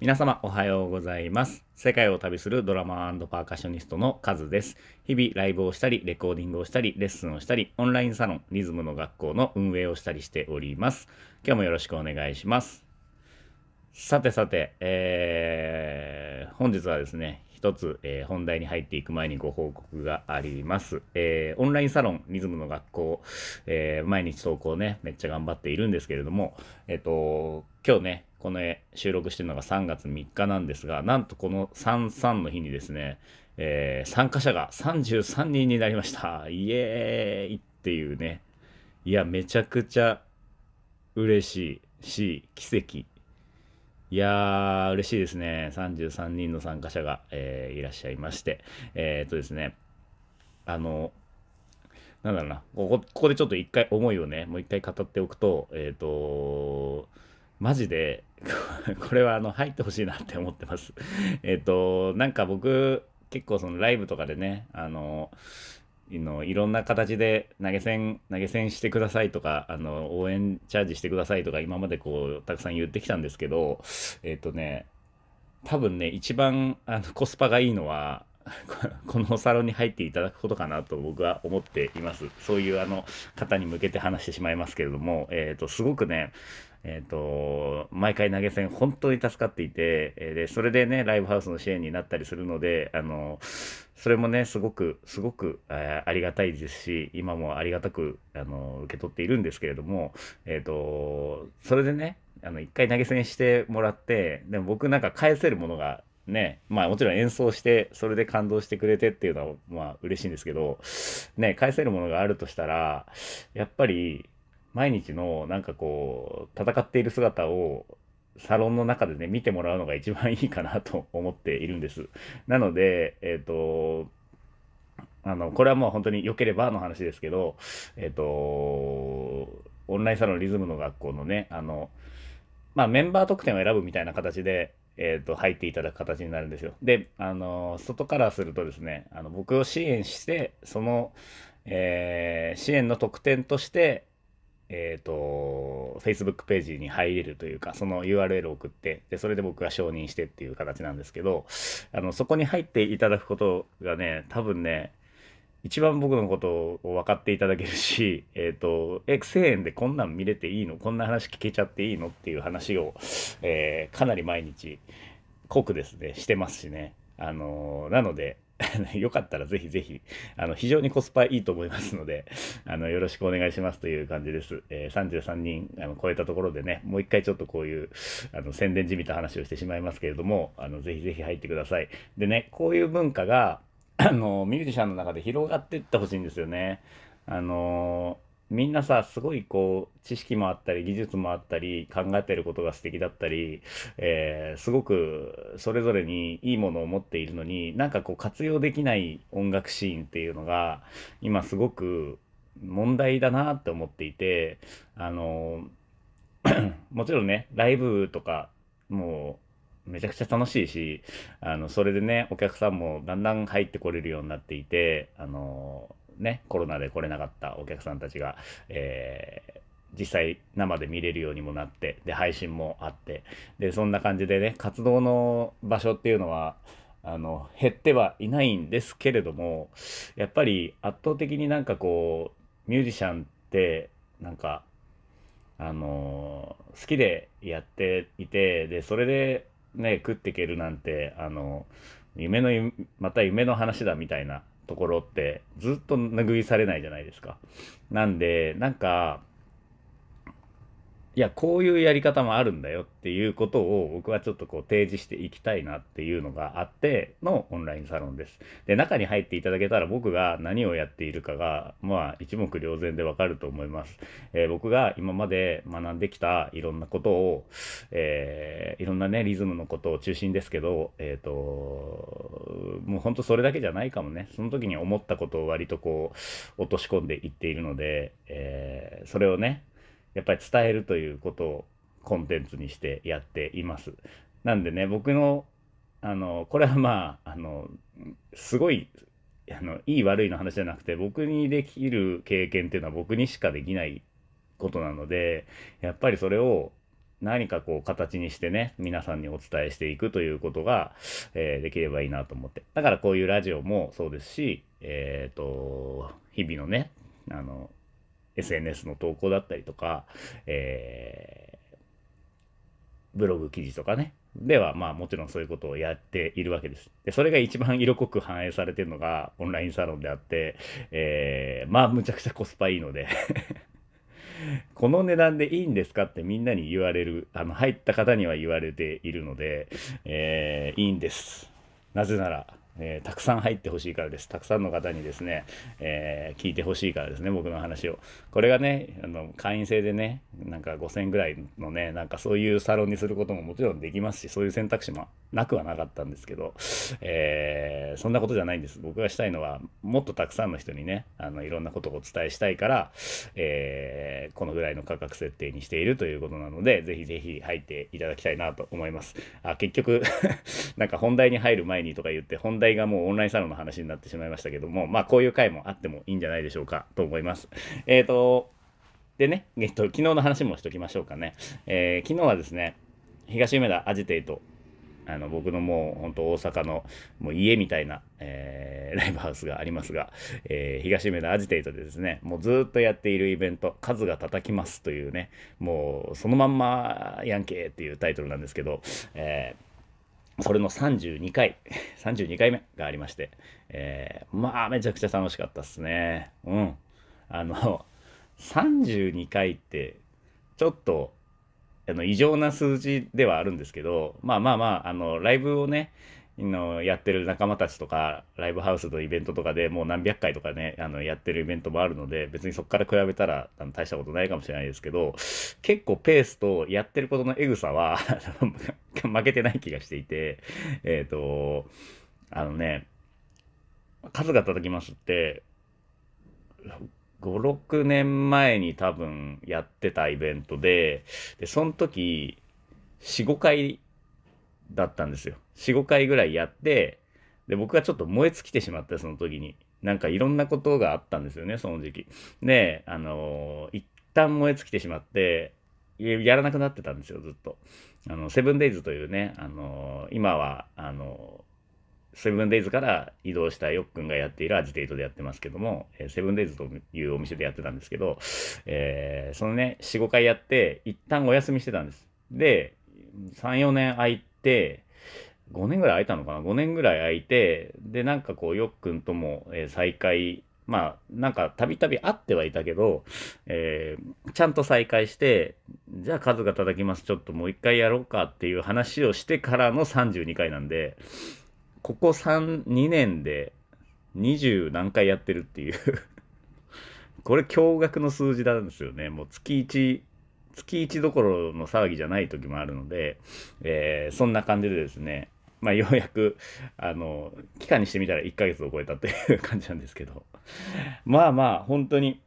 皆様おはようございます。世界を旅するドラマパーカッショニストのカズです。日々ライブをしたり、レコーディングをしたり、レッスンをしたり、オンラインサロン、リズムの学校の運営をしたりしております。今日もよろしくお願いします。さてさて、えー、本日はですね、一つ、えー、本題に入っていく前にご報告があります。えー、オンラインサロン、リズムの学校、えー、毎日投稿ね、めっちゃ頑張っているんですけれども、えっ、と、今日ね、この収録してるのが3月3日なんですが、なんとこの33の日にですね、え参加者が33人になりました。イエーイっていうね、いや、めちゃくちゃ嬉しいし、奇跡いやー、嬉しいですね。33人の参加者が、えー、いらっしゃいまして。えー、っとですね、あの、なんだろうな、ここここでちょっと一回思いをね、もう一回語っておくと、えっ、ー、とマジで、これはあの入ってほしいなって思ってます。えっと、なんか僕、結構そのライブとかでね、あののいろんな形で投げ銭投げ銭してくださいとかあの応援チャージしてくださいとか今までこうたくさん言ってきたんですけどえっ、ー、とね多分ね一番あのコスパがいいのは このサロンに入っていただくことかなと僕は思っています。そういうあの方に向けて話してしまいますけれども、えっ、ー、と、すごくね、えっ、ー、と、毎回投げ銭本当に助かっていて、えー、で、それでね、ライブハウスの支援になったりするので、あの、それもね、すごく、すごく、えー、ありがたいですし、今もありがたく、あの、受け取っているんですけれども、えっ、と、それでね、あの、一回投げ銭してもらって、でも僕なんか返せるものがね、まあもちろん演奏して、それで感動してくれてっていうのは、まあ嬉しいんですけど、ね、返せるものがあるとしたら、やっぱり、毎日のなんかこう、戦っている姿を、サロンの中でね、見てもらうのが一番いいかなと 思っているんです。なので、えっ、ー、と、あの、これはもう本当に良ければの話ですけど、えっ、ー、と、オンラインサロンリズムの学校のね、あの、まあメンバー特典を選ぶみたいな形で、えーと、入っていただく形になるんですよ。で、あの外からするとですねあの僕を支援してその、えー、支援の特典としてえっ、ー、と、Facebook ページに入れるというか、その URL を送って、で、それで僕が承認してっていう形なんですけど、あの、そこに入っていただくことがね、多分ね、一番僕のことを分かっていただけるし、えっ、ー、と、x。1000円でこんなん見れていいのこんな話聞けちゃっていいのっていう話を、えー、かなり毎日、濃くですね、してますしね。あのー、なので、よかったらぜひぜひ、あの、非常にコスパいいと思いますので、あの、よろしくお願いしますという感じです。えー、33人あの超えたところでね、もう一回ちょっとこういう、あの、宣伝じみた話をしてしまいますけれども、あの、ぜひぜひ入ってください。でね、こういう文化が、あの、ミュージシャンの中で広がっていってほしいんですよね。あの、みんなさ、すごいこう、知識もあったり、技術もあったり、考えてることが素敵だったり、えー、すごくそれぞれにいいものを持っているのに、なんかこう、活用できない音楽シーンっていうのが、今すごく問題だなって思っていて、あの、もちろんね、ライブとか、もう、めちゃくちゃ楽しいし、あの、それでね、お客さんもだんだん入ってこれるようになっていて、あの、ね、コロナで来れなかったお客さんたちが、えー、実際生で見れるようにもなって、で、配信もあって、で、そんな感じでね、活動の場所っていうのは、あの、減ってはいないんですけれども、やっぱり圧倒的になんかこう、ミュージシャンって、なんか、あの好きでやっていて、で、それでね、食っていけるなんて、あの、夢の、また夢の話だみたいなところって、ずっと拭いされないじゃないですか。なんで、なんか、いや、こういうやり方もあるんだよっていうことを僕はちょっとこう提示していきたいなっていうのがあってのオンラインサロンです。で、中に入っていただけたら僕が何をやっているかが、まあ一目瞭然でわかると思います。えー、僕が今まで学んできたいろんなことを、えー、いろんなね、リズムのことを中心ですけど、えっ、ー、と、もうほんとそれだけじゃないかもね。その時に思ったことを割とこう落とし込んでいっているので、えそれをね、やっぱり伝えるということをコンテンツにしてやっています。なんでね、僕の、あの、これはまあ、あの、すごい、あの、いい悪いの話じゃなくて、僕にできる経験っていうのは僕にしかできないことなので、やっぱりそれを何かこう形にしてね、皆さんにお伝えしていくということが、えー、できればいいなと思って。だからこういうラジオもそうですし、えっ、ー、と、日々のね、あの、SNS の投稿だったりとか、えー、ブログ記事とかね、では、まあもちろんそういうことをやっているわけです。で、それが一番色濃く反映されてるのがオンラインサロンであって、えー、まあむちゃくちゃコスパいいので この値段でいいんですかってみんなに言われる、あの、入った方には言われているので、えー、いいんです。なぜなら、えー、たくさん入ってほしいからです。たくさんの方にですね、えー、聞いてほしいからですね、僕の話を。これがね、あの会員制でね、なんか5000ぐらいのね、なんかそういうサロンにすることももちろんできますし、そういう選択肢もなくはなかったんですけど、えー、そんなことじゃないんです。僕がしたいのは、もっとたくさんの人にね、あのいろんなことをお伝えしたいから、えー、このぐらいの価格設定にしているということなので、ぜひぜひ入っていただきたいなと思います。あ結局 なんか本題に入る前にとか言って、本題題がもうオンラインサロンの話になってしまいましたけども、まあ、こういう回もあってもいいんじゃないでしょうかと思います。えっ、ー、と、でね、えっと、昨日の話もしときましょうかね。えー、昨日はですね、東梅田アジテイト、あの僕のもう本当大阪のもう家みたいな、えー、ライブハウスがありますが、えー、東梅田アジテイトでですね、もうずっとやっているイベント、数が叩きますというね、もうそのまんまやんけっていうタイトルなんですけど、えーそれの32回、32 回目がありまして、えー、まあ、めちゃくちゃ楽しかったっすね。うん。あの、32回って、ちょっと、あの、異常な数字ではあるんですけど、まあまあまあ、あの、ライブをね、のやってる仲間たちとかライブハウスのイベントとかでもう何百回とかねあのやってるイベントもあるので別にそこから比べたらあの大したことないかもしれないですけど結構ペースとやってることのエグさは 負けてない気がしていてえっ、ー、とあのね数が叩きますって56年前に多分やってたイベントででその時45回だったんですよ。4、5回ぐらいやって、で、僕はちょっと燃え尽きてしまって、その時に。なんかいろんなことがあったんですよね、その時期。で、あのー、一旦燃え尽きてしまって、やらなくなってたんですよ、ずっと。あの、セブンデイズというね、あのー、今は、あのー、セブンデイズから移動したよっくんがやっているアジテイトでやってますけども、えセブンデイズというお店でやってたんですけど、えー、そのね、4、5回やって、一旦お休みしてたんです。で、3、4年空い、5年ぐらい空いたのかな ?5 年ぐらい空いて、で、なんかこう、よっくんとも、え再会、まあ、なんかたびたび会ってはいたけど、えー、ちゃんと再会して、じゃあ数が叩きます、ちょっともう一回やろうかっていう話をしてからの32回なんで、ここ3、2年で20何回やってるっていう これ驚愕の数字なんですよね。もう月1月1どころの騒ぎじゃない時もあるので、えー、そんな感じでですね、まあ、ようやく、あの、期間にしてみたら1ヶ月を超えたという感じなんですけど、まあまあ、本当に、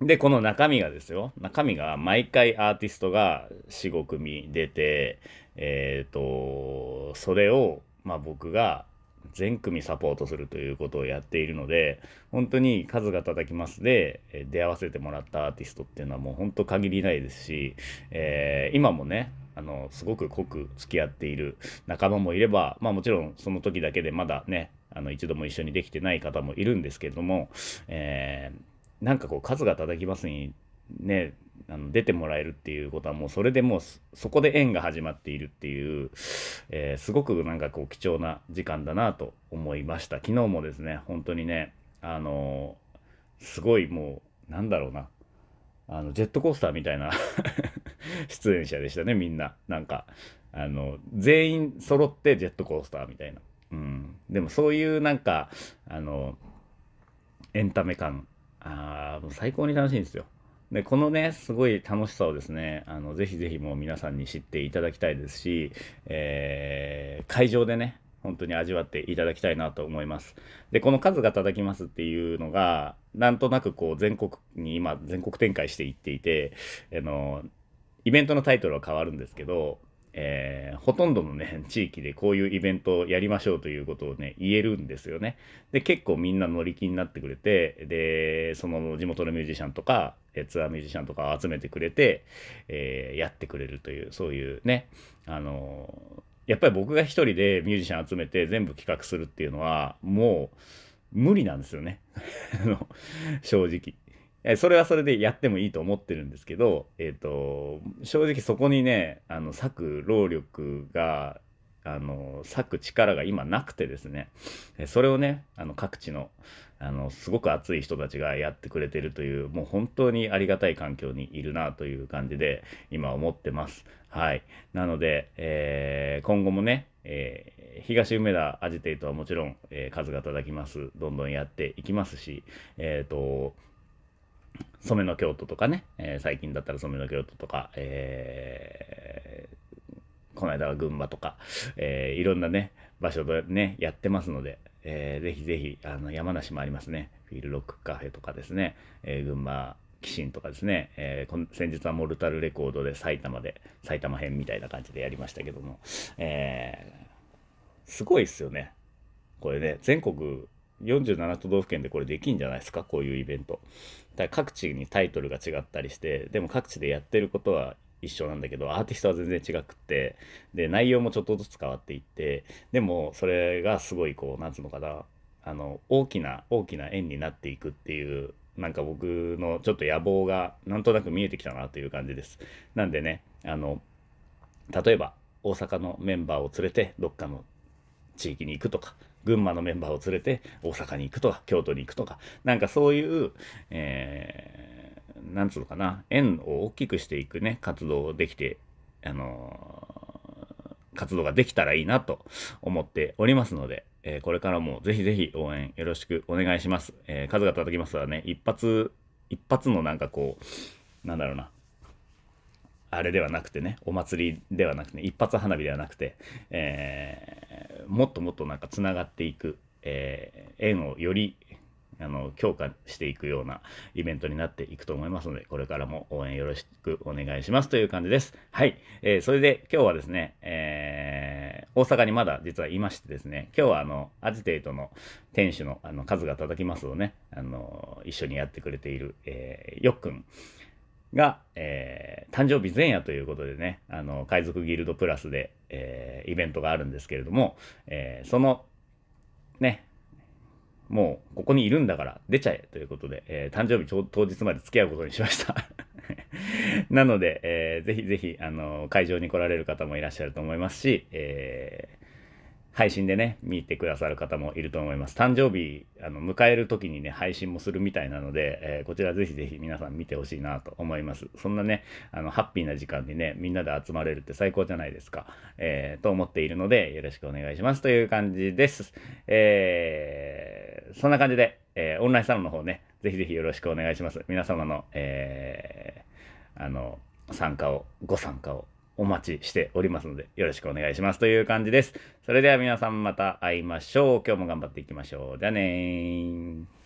で、この中身がですよ。中身が毎回アーティストが4、5組出て、えっ、ー、と、それを、まあ僕が、全組サポートするということをやっているので本当に数が叩きますで出会わせてもらったアーティストっていうのはもう本当限りないですし、えー、今もねあのすごく濃く付き合っている仲間もいればまあもちろんその時だけでまだねあの一度も一緒にできてない方もいるんですけれども、えー、なんかこう数が叩きますにねあの出てもらえるっていうことはもうそれでもうそこで縁が始まっているっていう、えー、すごくなんかこう貴重な時間だなと思いました昨日もですね本当にねあのー、すごいもうなんだろうなあのジェットコースターみたいな 出演者でしたねみんななんかあの全員揃ってジェットコースターみたいな、うん、でもそういうなんかあのエンタメ感あもう最高に楽しいんですよで、このね、すごい楽しさをですね、あの、ぜひぜひもう皆さんに知っていただきたいですし、えー、会場でね、本当に味わっていただきたいなと思います。で、この数が叩きますっていうのが、なんとなくこう全国に今、全国展開していっていて、あの、イベントのタイトルは変わるんですけど、えー、ほとんどのね、地域でこういうイベントをやりましょうということをね、言えるんですよね。で、結構みんな乗り気になってくれて、で、その地元のミュージシャンとか、えツアーミュージシャンとか集めてくれて、えー、やってくれるという、そういうね、あのー、やっぱり僕が一人でミュージシャン集めて全部企画するっていうのは、もう無理なんですよね。正直。それはそれでやってもいいと思ってるんですけど、えっ、ー、と、正直そこにね、あの、割く労力が、あの、割く力が今なくてですね、それをね、あの、各地のあのすごく熱い人たちがやってくれてるというもう本当にありがたい環境にいるなという感じで今思ってます。はい、なので、えー、今後もね、えー、東梅田アジテイトはもちろん、えー、数が叩きますどんどんやっていきますし、えーと、染めの京都とかね、え最近だったら染めの京都とか、えこの間は群馬とか、えいろんなね場所でねやってますので、えー、ぜひぜひ、あの、山梨もありますね。フィールロックカフェとかですね、えー、群馬、キシンとかですね、えー、先日はモルタルレコードで埼玉で、埼玉編みたいな感じでやりましたけども、えー、すごいっすよね。これね、全国47都道府県でこれできんじゃないですか、こういうイベント。だから各地にタイトルが違ったりして、でも各地でやってることは一緒なんだけどアーティストは全然違くってで内容もちょっとずつ変わっていってでもそれがすごいこう何つうのかなあの大きな大きな円になっていくっていうなんか僕のちょっと野望がなんとなく見えてきたなという感じです。なんでねあの例えば大阪のメンバーを連れてどっかの地域に行くとか群馬のメンバーを連れて大阪に行くとか京都に行くとかなんかそういう、えーなんつうのかな、円を大きくしていくね、活動をできて、あのー、活動ができたらいいなと思っておりますので、えー、これからもぜひぜひ応援よろしくお願いします。えー、数が叩きますらね、一発、一発のなんかこう、なんだろうな、あれではなくてね、お祭りではなくて、ね、一発花火ではなくて、えー、もっともっとなんかつながっていく、えー、縁をよりあの強化していくようなイベントになっていくと思いますので、これからも応援よろしくお願いしますという感じです。はい。えー、それで今日はですね、えー、大阪にまだ実はいましてですね、今日はあの、アジテイトの店主のあの数が叩きますをね、あの、一緒にやってくれている、えー、よっくん。が、えー、誕生日前夜ということでね、あの、海賊ギルドプラスで、えー、イベントがあるんですけれども、えー、その、ね、もうここにいるんだから出ちゃえということで、えー、誕生日当日まで付き合うことにしました なので、えー、ぜひぜひ、あのー、会場に来られる方もいらっしゃると思いますし、えー、配信でね、見てくださる方もいると思います。誕生日、あの、迎える時にね、配信もするみたいなので、えー、こちらぜひぜひ皆さん見てほしいなと思います。そんなね、あの、ハッピーな時間にね、みんなで集まれるって最高じゃないですか。えー、と思っているので、よろしくお願いしますという感じです。えーそんな感じで、えー、オンラインサロンの方ね、ぜひぜひよろしくお願いします。皆様の、えー、あの、参加を、ご参加をお待ちしておりますので、よろしくお願いしますという感じです。それでは皆さんまた会いましょう。今日も頑張っていきましょう。じゃあねー。